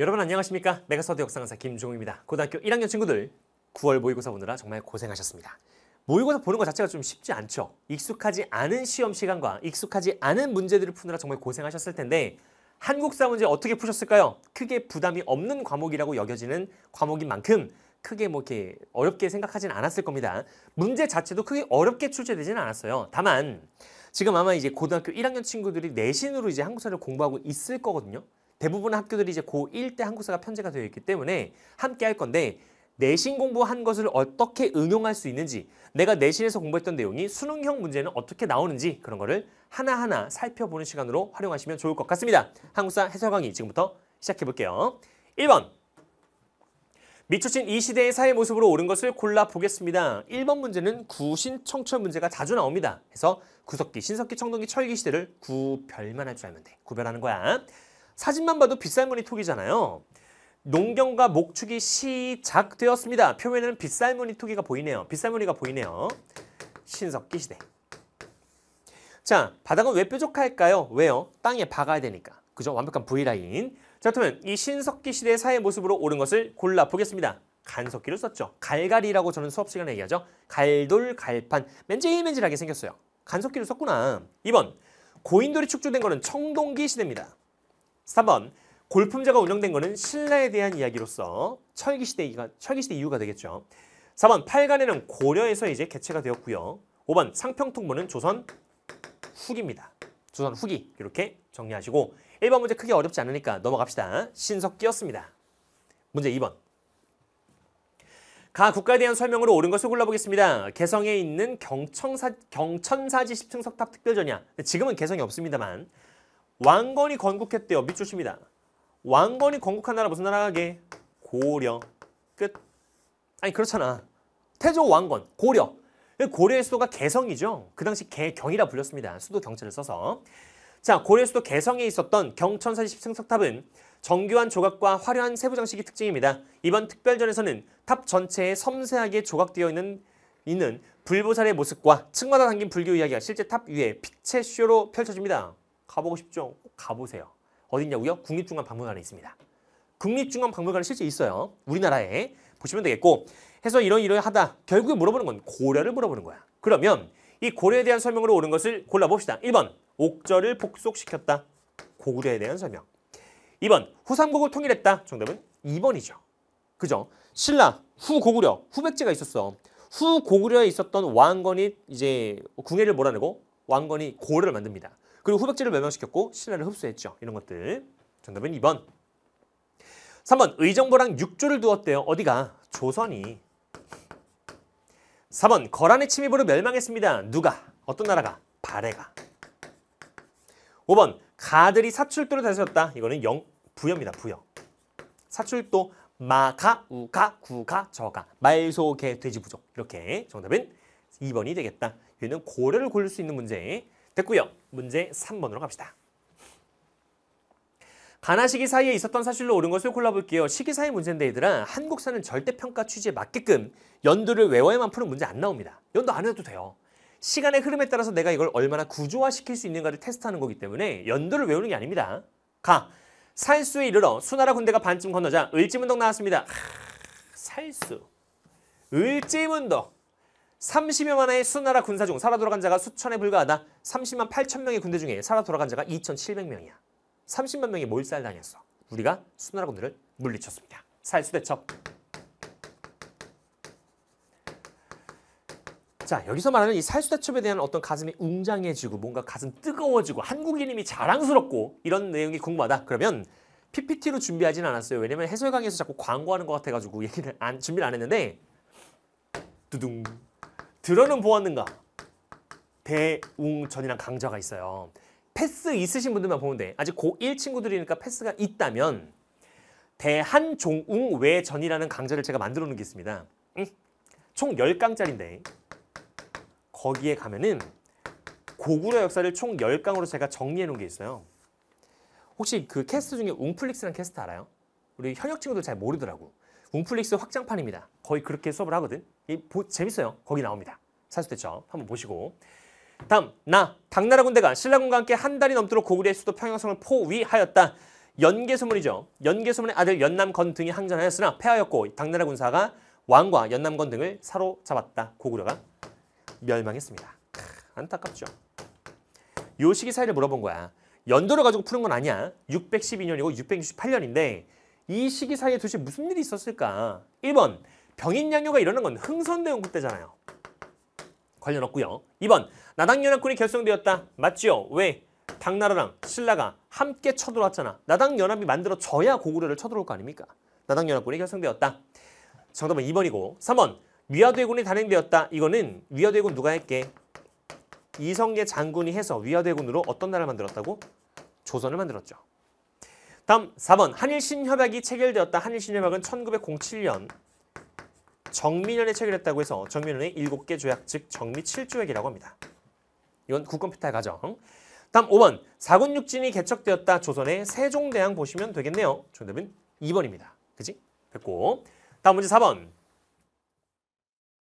여러분 안녕하십니까? 메가서드 역사 강사 김종우입니다. 고등학교 1학년 친구들 9월 모의고사 보느라 정말 고생하셨습니다. 모의고사 보는 것 자체가 좀 쉽지 않죠. 익숙하지 않은 시험 시간과 익숙하지 않은 문제들을 푸느라 정말 고생하셨을 텐데 한국사 문제 어떻게 푸셨을까요? 크게 부담이 없는 과목이라고 여겨지는 과목인 만큼 크게 뭐 이렇게 어렵게 생각하진 않았을 겁니다. 문제 자체도 크게 어렵게 출제되지는 않았어요. 다만 지금 아마 이제 고등학교 1학년 친구들이 내신으로 이제 한국사를 공부하고 있을 거거든요. 대부분 학교들이 이제 고1 때 한국사가 편제가 되어 있기 때문에 함께 할 건데 내신 공부한 것을 어떻게 응용할 수 있는지 내가 내신에서 공부했던 내용이 수능형 문제는 어떻게 나오는지 그런 거를 하나하나 살펴보는 시간으로 활용하시면 좋을 것 같습니다. 한국사 해설 강의 지금부터 시작해 볼게요. 1번 미초친 이 시대의 사회 모습으로 옳은 것을 골라보겠습니다. 1번 문제는 구신 청철 문제가 자주 나옵니다. 그래서 구석기, 신석기, 청동기, 철기 시대를 구별만 할 줄 알면 돼. 구별하는 거야. 사진만 봐도 빗살무늬 토기잖아요. 농경과 목축이 시작되었습니다. 표면에는 빗살무늬 토기가 보이네요. 빗살무늬가 보이네요. 신석기 시대. 자, 바닥은 왜 뾰족할까요? 왜요? 땅에 박아야 되니까. 그죠? 완벽한 V라인. 자, 그러면 이 신석기 시대의 사회 모습으로 옳은 것을 골라보겠습니다. 간석기를 썼죠. 갈갈이라고 저는 수업 시간에 얘기하죠. 갈돌, 갈판. 맨질맨질하게 생겼어요. 간석기를 썼구나. 2번. 고인돌이 축조된 것은 청동기 시대입니다. 3번 골품제가 운영된 것은 신라에 대한 이야기로서 철기시대가, 철기시대 이유가 되겠죠. 4번 팔간에는 고려에서 이제 개최가 되었고요. 5번 상평통보는 조선 후기입니다. 조선 후기 이렇게 정리하시고 1번 문제 크게 어렵지 않으니까 넘어갑시다. 신석 기였습니다 문제 2번 가 국가에 대한 설명으로 옳은 것을 골라보겠습니다. 개성에 있는 경청사, 경천사지 10층 석탑 특별전이야. 지금은 개성이 없습니다만 왕건이 건국했대요. 밑줄칩니다. 왕건이 건국한 나라 무슨 나라게? 고려. 끝. 아니 그렇잖아. 태조 왕건, 고려. 고려의 수도가 개성이죠. 그 당시 개경이라 불렸습니다. 수도 경체를 써서. 자, 고려의 수도 개성에 있었던 경천사십 승석탑은 정교한 조각과 화려한 세부 장식이 특징입니다. 이번 특별전에서는 탑 전체에 섬세하게 조각되어 있는 있는 불보살의 모습과 층마다 담긴 불교 이야기가 실제 탑 위에 빛의 쇼로 펼쳐집니다. 가보고 싶죠? 꼭 가보세요. 어디냐고요? 국립중앙박물관에 있습니다. 국립중앙박물관에 실제 있어요. 우리나라에 보시면 되겠고 해서 이런 이러하다 결국에 물어보는 건 고려를 물어보는 거야. 그러면 이 고려에 대한 설명으로 오른 것을 골라봅시다. 1번 옥절을 복속시켰다. 고구려에 대한 설명. 2번 후삼국을 통일했다. 정답은 2번이죠. 그죠? 신라, 후고구려, 후백제가 있었어. 후고구려에 있었던 왕건이 이제 궁예를 몰아내고 왕건이 고려를 만듭니다. 그리고 후백지를 멸망시켰고 신뢰를 흡수했죠. 이런 것들. 정답은 2번. 3번 의정부랑 육조를 두었대요. 어디가? 조선이. 4번 거란의 침입으로 멸망했습니다. 누가? 어떤 나라가? 발해가. 5번 가들이 사출도를 다스렸다. 이거는 영 부여입니다. 부여. 사출도 마가 우가 구가 저가 말소개 돼지부족 이렇게 정답은 2번이 되겠다. 얘는 고려를 고를 수 있는 문제 됐고요. 문제 3번으로 갑시다. 가나 시기 사이에 있었던 사실로 옳은 것을 골라볼게요. 시기사의 문제인데 얘들아 한국사는 절대평가 취지에 맞게끔 연도를 외워야만 푸는 문제 안 나옵니다. 연도 안 해도 돼요. 시간의 흐름에 따라서 내가 이걸 얼마나 구조화시킬 수 있는가를 테스트하는 거기 때문에 연도를 외우는 게 아닙니다. 가. 살수에 이르러 수나라 군대가 반쯤 건너자 을지문덕 나왔습니다. 하, 살수. 을지문덕. 30여 만의 수나라 군사 중 살아 돌아간 자가 수천에 불과하다. 30만 8천 명의 군대 중에 살아 돌아간 자가 2,700명이야. 30만 명이 몰살당했어. 우리가 수나라 군대를 물리쳤습니다. 살수대첩. 자 여기서 말하는 이 살수대첩에 대한 어떤 가슴이 웅장해지고 뭔가 가슴 뜨거워지고 한국인임이 자랑스럽고 이런 내용이 궁금하다. 그러면 PPT로 준비하진 않았어요. 왜냐면 해설강에서 의 자꾸 광고하는 것 같아가지고 얘기를 안, 준비를 안 했는데 두둥 들어는 보았는가? 대웅전이란 강좌가 있어요. 패스 있으신 분들만 보면 돼. 아직 고1 친구들이니까 패스가 있다면 대한종웅외전이라는 강좌를 제가 만들어 놓은 게 있습니다. 총 10강짜리인데 거기에 가면은 고구려 역사를 총 10강으로 제가 정리해 놓은 게 있어요. 혹시 그 캐스트 중에 웅플릭스란 캐스트 알아요? 우리 현역 친구들 잘 모르더라고. 웅플릭스 확장판입니다. 거의 그렇게 수업을 하거든. 이, 보, 재밌어요. 거기 나옵니다. 사수대첩 한번 보시고 다음 나 당나라 군대가 신라군과 함께 한 달이 넘도록 고구려의 수도 평양성을 포위하였다. 연개소문이죠. 연개소문의 아들 연남건 등이 항전하였으나 패하였고 당나라 군사가 왕과 연남건 등을 사로잡았다. 고구려가 멸망했습니다. 크, 안타깝죠. 요 시기 사이를 물어본 거야. 연도를 가지고 푸는 건 아니야. 612년이고 668년인데 이 시기 사이에 도대체 무슨 일이 있었을까? 1번 병인 양요가 일어난 건 흥선대원 그때잖아요. 관련 없고요. 2번 나당연합군이 결성되었다. 맞지요? 왜? 당나라랑 신라가 함께 쳐들어왔잖아. 나당연합이 만들어져야 고구려를 쳐들어올 거 아닙니까? 나당연합군이 결성되었다. 정답은 2번이고 3번 위화대군이 단행되었다. 이거는 위화대군 누가 했게? 이성계 장군이 해서 위화대군으로 어떤 나라를 만들었다고? 조선을 만들었죠. 다음 4번 한일신협약이 체결되었다. 한일신협약은 1907년 정민년에 체결했다고 해서 정민년의 7개 조약 즉 정미 7조약이라고 합니다. 이건 국권피탈 가정. 다음 5번 사군 육진이 개척되었다. 조선의 세종대왕 보시면 되겠네요. 정답은 2번입니다. 그지? 됐고 다음 문제 4번